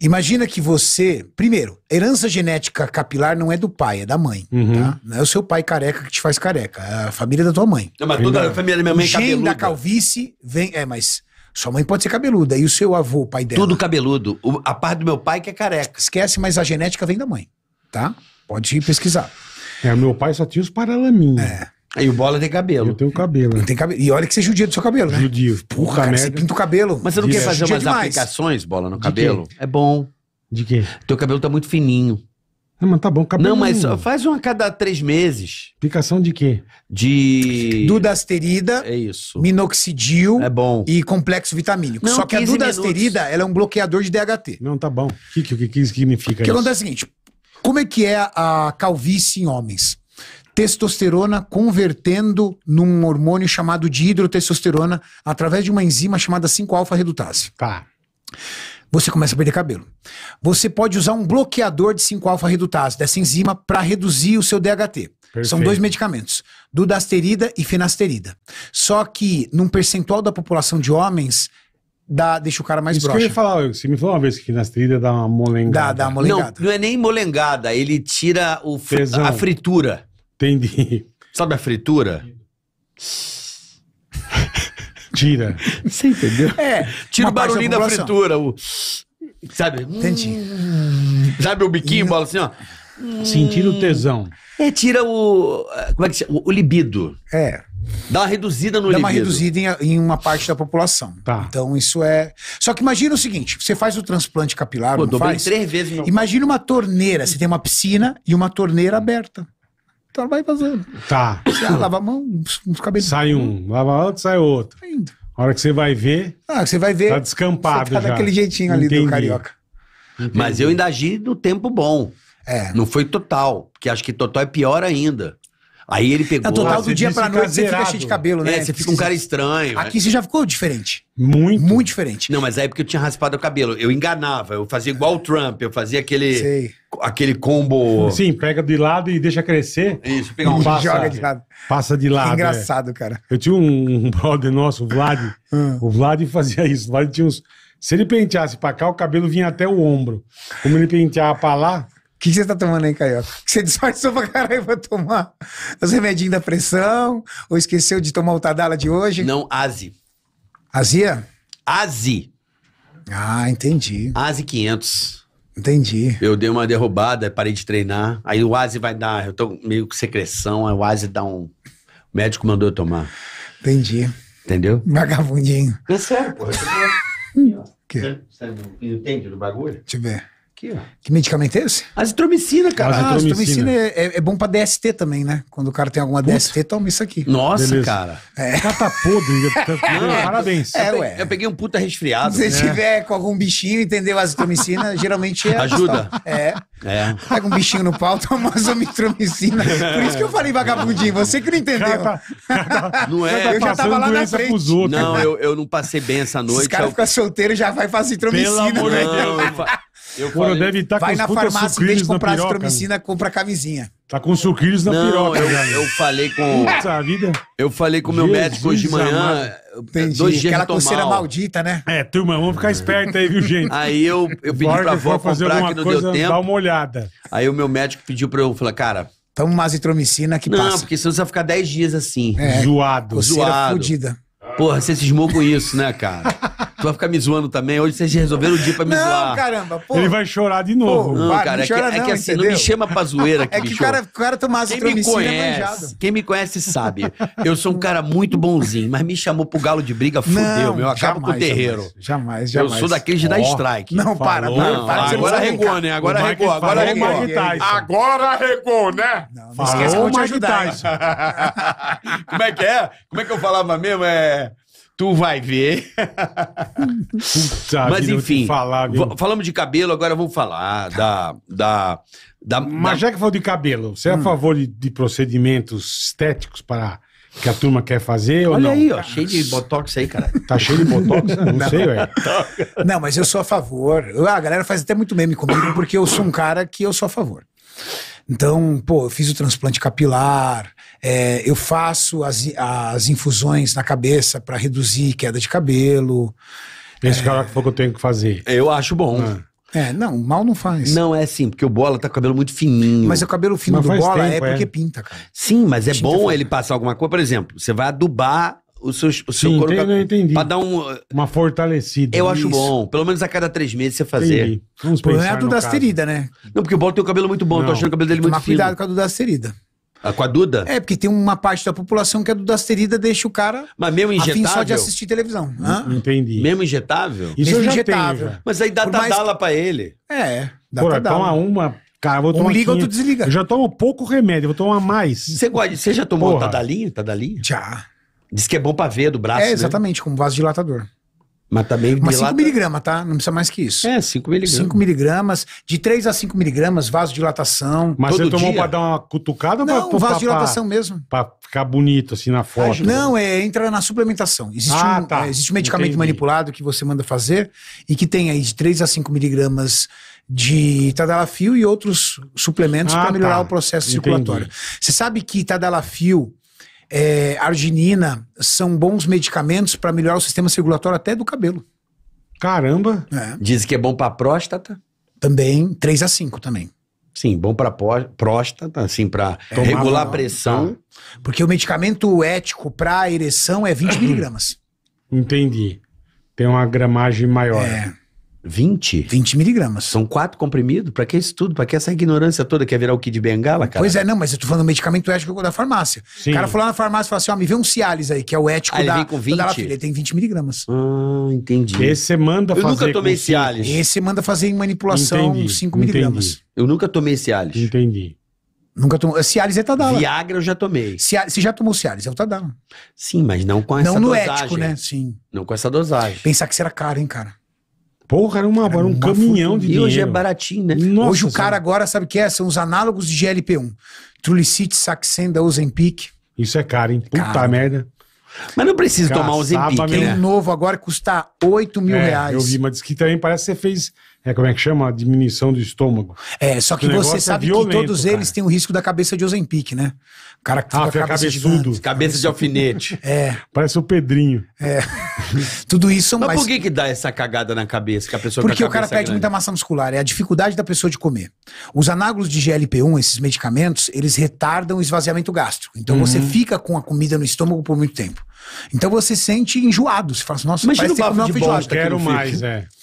Imagina que você. Primeiro, herança genética capilar não é do pai, é da mãe. Uhum. Tá? Não é o seu pai careca que te faz careca. É a família da tua mãe. Não, mas toda a família da minha mãe é cabeluda. da calvície vem. É, mas. Sua mãe pode ser cabeluda, e o seu avô, o pai dela. Tudo cabeludo. O, a parte do meu pai que é careca. Esquece, mas a genética vem da mãe, tá? Pode ir pesquisar. É, meu pai só tinha os paralaminhas. É. Aí o bola tem cabelo. Eu tenho cabelo. Né? tem cabelo. E olha que você é judia do seu cabelo, né? Judio. Porra, cara, merda. você pinta o cabelo. Mas você não Direto. quer fazer umas demais. aplicações, bola, no cabelo? É bom. De quê? Teu cabelo tá muito fininho. Ah, mas tá bom, cabelo. Não, mas só faz uma a cada três meses. Aplicação de quê? De. Dudasterida, É isso. minoxidil É bom. e complexo vitamínico. Não, Só que a dudasterida, ela é um bloqueador de DHT. Não, tá bom. O que, que, que, que significa Porque isso? acontece é o seguinte: como é que é a calvície em homens? testosterona convertendo num hormônio chamado de hidrotestosterona através de uma enzima chamada 5-alfa-redutase. Tá. Você começa a perder cabelo. Você pode usar um bloqueador de 5-alfa-redutase dessa enzima para reduzir o seu DHT. Perfeito. São dois medicamentos, dudasterida e finasterida. Só que num percentual da população de homens dá, deixa o cara mais Isso que eu ia falar, você me falou uma vez que finasterida dá uma molengada. Dá, dá uma molengada. Não, não é nem molengada, ele tira o, a fritura. Entendi. Sabe a fritura? Tira. Você entendeu? É. Tira o barulhinho da, da fritura. O... Sabe? Entendi. Hum, sabe o biquinho, bola assim, ó? Sentir o hum. tesão. É, tira o. Eh, como é que se chama? O, libido. É. Dá uma reduzida no Dá libido. Dá uma reduzida em, em, uma parte da população. Tá. Então isso é. Só que imagina o seguinte: você faz o transplante capilar, Pô, não faz? três vezes meu... Imagina uma torneira. Você tem uma piscina e uma torneira aberta. Então vai vazando. Tá. Você ah, lava a mão, uns cabelos. Sai um, lava outro, sai outro. Tá indo. A hora que você vai ver. Ah, você vai ver. Tá descampado. Você tá já. daquele jeitinho Entendi. ali do carioca. Entendi. Mas eu ainda agi no tempo bom. É. Não foi total, porque acho que total é pior ainda. Aí ele pegou. No total, ah, do dia pra noite você fica cheio de cabelo, né? É, você fica um cara estranho. Aqui é. você já ficou diferente. Muito. Muito diferente. Não, mas aí é porque eu tinha raspado o cabelo. Eu enganava, eu fazia igual o Trump, eu fazia aquele. Sei. Aquele combo. Sim, pega de lado e deixa crescer. Isso, pega um passa, joga de lado. Passa de lado. Que é. engraçado, é. cara. Eu tinha um brother nosso, o Vlad. Ah. o Vlad fazia isso. O Vlad tinha uns. Se ele penteasse pra cá, o cabelo vinha até o ombro. Como ele penteava pra lá, o que, você tá tomando aí, Carioca? Que você disfarçou pra caralho pra tomar os remedinhos da pressão? Ou esqueceu de tomar o Tadala de hoje? Não, Aze. Azia? Aze. Ah, entendi. Aze 500. Entendi. Eu dei uma derrubada, parei de treinar. Aí o Aze vai dar, eu tô meio com secreção, aí o Aze dá um... O médico mandou eu tomar. Entendi. Entendeu? Vagabundinho. É sério, pô. Que? Você entende do bagulho? Deixa eu ver. Aqui, Que medicamento é esse? Azitromicina, cara. Ah, ah, azitromicina, Azitromicina é, é, é, bom pra DST também, né? Quando o cara tem alguma Puta. DST, toma isso aqui. Nossa, Beleza. cara. É. Tá podre. Parabéns. É, ué. Eu peguei um puta resfriado. Se você né? tiver com algum bichinho, entendeu? Azitromicina, geralmente é. Ajuda. É. é. Pega um bichinho no pau, toma azitromicina. Por isso que eu falei vagabundinho, você que não entendeu. Tá- não é. Tá eu já tava lá na frente. Outros, não, eu, eu não passei bem essa noite. Os caras eu... ficam solteiros já vai fazer azitromicina. Pelo amor de né? Eu falei... deve estar tá Vai na farmácia, e vez comprar azitromicina, compra camisinha. Tá com sucrilhos na não, piroca, eu, eu falei com. Puta vida. Eu falei com o meu Jesus médico hoje de manhã. Entendi. Dois dias Aquela coceira maldita, né? É, turma, vamos ficar esperto aí, viu, gente? Aí eu, eu pedi Borges pra avó comprar que não coisa, deu tempo. Dá uma olhada. Aí o meu médico pediu pra eu falar, cara. Toma uma azitromicina que não, passa. Não, porque senão você vai ficar 10 dias assim. É, zoado. Coceira zoado. fodida. Porra, você cismou com isso, né, cara? Tu vai ficar me zoando também. Hoje vocês resolveram o dia pra me não, zoar. Não, caramba, pô. Ele vai chorar de novo. Pô, não, para, cara, não é, que, não, é que assim, não me chama pra zoeira é aqui, É que o cara, cara tomar quem me é conhece, Quem me conhece sabe. Eu sou um cara muito bonzinho, mas me chamou pro galo de briga, fudeu, meu. acaba acabo jamais, com o terreiro. Jamais, jamais. jamais. Eu sou daqueles de dar strike. Não, para, Falou, para. Não, agora regou, né? Agora regou, agora regou. Agora regou, né? Não, não esquece que eu vou te ajudar. Como é que é? Como é que eu falava mesmo? É... Tu vai ver. Puta, Mas enfim, falar, falamos de cabelo, agora vou falar da. da, da Mas da... já que falou de cabelo, você é hum. a favor de, de, procedimentos estéticos para que a turma quer fazer Olha ou não? Olha aí, ó, cheio de botox aí, cara. Tá cheio de botox? Não, não sei, ué. Não, mas eu sou a favor. Ah, a galera faz até muito meme comigo porque eu sou um cara que eu sou a favor. Então, pô, eu fiz o transplante capilar, é, eu faço as, as infusões na cabeça para reduzir queda de cabelo. Esse é... cara que falou que eu tenho que fazer. Eu acho bom. Ah. É, não, mal não faz. Não, é assim, porque o Bola tá com o cabelo muito fininho. Mas o cabelo fino mas do Bola tempo, é porque é. pinta, cara. Sim, mas é bom ele passar alguma coisa. Por exemplo, você vai adubar o seu, o seu Sim, couro. Entendi, pra, tá entendi. Pra dar um. Uma fortalecida. Eu acho bom. Pelo menos a cada três meses você fazer. Entendi. Vamos o reto das feridas, né? Não, porque o Bolo tem o cabelo muito bom. Não. Eu tô achando o cabelo dele muito Mas fino. cuidado com a do das feridas. Ah, com a Duda? É, porque tem uma parte da população que a Duda Asterida deixa o cara Mas mesmo injetável? afim só de assistir televisão. Hã? Hum, entendi. Mesmo injetável? Isso mesmo injetável. Tenho, Mas aí dá tá mais... pra ele. É, dá Porra, toma uma... Cara, vou tomar um liga, tu desliga. Eu já tomo pouco remédio, vou tomar mais. Você, você já tomou Porra. tadalinho? Tadalinho? Já. Diz que é bom pra ver do braço. É, né? exatamente, né? como vasodilatador. Mas também. Tá Mas 5 miligramas, tá? Não precisa mais que isso. É, 5 miligramas. 5 miligramas, de 3 a 5 miligramas, vasodilatação. Mas todo você tomou dia? pra dar uma cutucada Não, pra, vasodilatação pra, mesmo. Pra ficar bonito, assim, na foto. Não, é, entra na suplementação. Existe, ah, um, tá. É, existe um medicamento Entendi. manipulado que você manda fazer e que tem aí de 3 a 5 miligramas de tadalafil e outros suplementos ah, para melhorar tá. o processo Entendi. circulatório. Você sabe que tadalafil é, arginina são bons medicamentos para melhorar o sistema circulatório até do cabelo. Caramba! É. Dizem que é bom para próstata. Também, 3 a 5 também. Sim, bom para próstata, assim, para é, regular a pressão. Tá. Porque o medicamento ético para ereção é 20 miligramas. Entendi. Tem uma gramagem maior. É. 20? 20 miligramas. São quatro comprimidos? Pra que isso tudo? Pra que essa ignorância toda quer é virar o Kid Bengala, cara? Pois é, não, mas eu tô falando do medicamento ético da farmácia. Sim. O cara falou na farmácia, falou assim, ó, me vê um Cialis aí, que é o ético ah, da... Ele vem com 20? Da filha. Ele tem 20 miligramas. Ah, entendi. Esse você manda eu fazer... Eu nunca tomei Cialis. Esse você manda fazer em manipulação entendi, 5 miligramas. Eu nunca tomei Cialis. Entendi. Nunca tomou. É, Cialis é Tadala. Viagra eu já tomei. Cialis, você já tomou Cialis, é o Tadala. Sim, mas não com essa não dosagem. Não no ético, né? Sim. Não com essa dosagem. Pensar que será caro, hein, cara? Porra, era, uma, era, um caminhão de dinheiro. E hoje é baratinho, né? Nossa, hoje o cara sabe. agora sabe o que é? São os análogos de GLP-1. Trulicite, Saxenda, Ozempic. Isso é caro, hein? Puta caro. merda. Mas não precisa tomar Ozempic, né? Tem um novo agora que custa 8 mil é, reais. Eu vi, mas diz que também parece que você fez é como é que chama? A diminuição do estômago. É, só que você é sabe é violento, que todos cara. eles têm o risco da cabeça de Ozempic, né? O cara que fica ah, fica cabeçudo. Cabeça de alfinete. é. Parece o Pedrinho. É. Tudo isso são Mas por que que dá essa cagada na cabeça que a pessoa Porque a o cara perde grande. muita massa muscular, é a dificuldade da pessoa de comer. Os anágulos de GLP-1, esses medicamentos, eles retardam o esvaziamento gástrico. Então uhum. você fica com a comida no estômago por muito tempo. Então você sente enjoado, você fala assim, nossa, Imagina parece o bafo de bosta, quero mais, é.